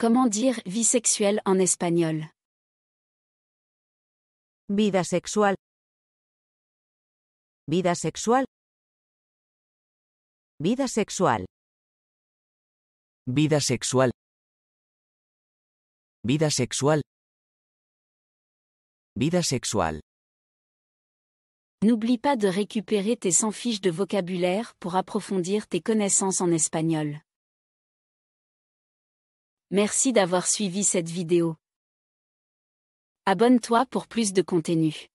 Comment dire vie sexuelle en espagnol Vida sexual. Vida sexual. Vida sexual. Vida sexual. Vida sexual. Vida sexual. N'oublie pas de récupérer tes 100 fiches de vocabulaire pour approfondir tes connaissances en espagnol. Merci d'avoir suivi cette vidéo. Abonne-toi pour plus de contenu.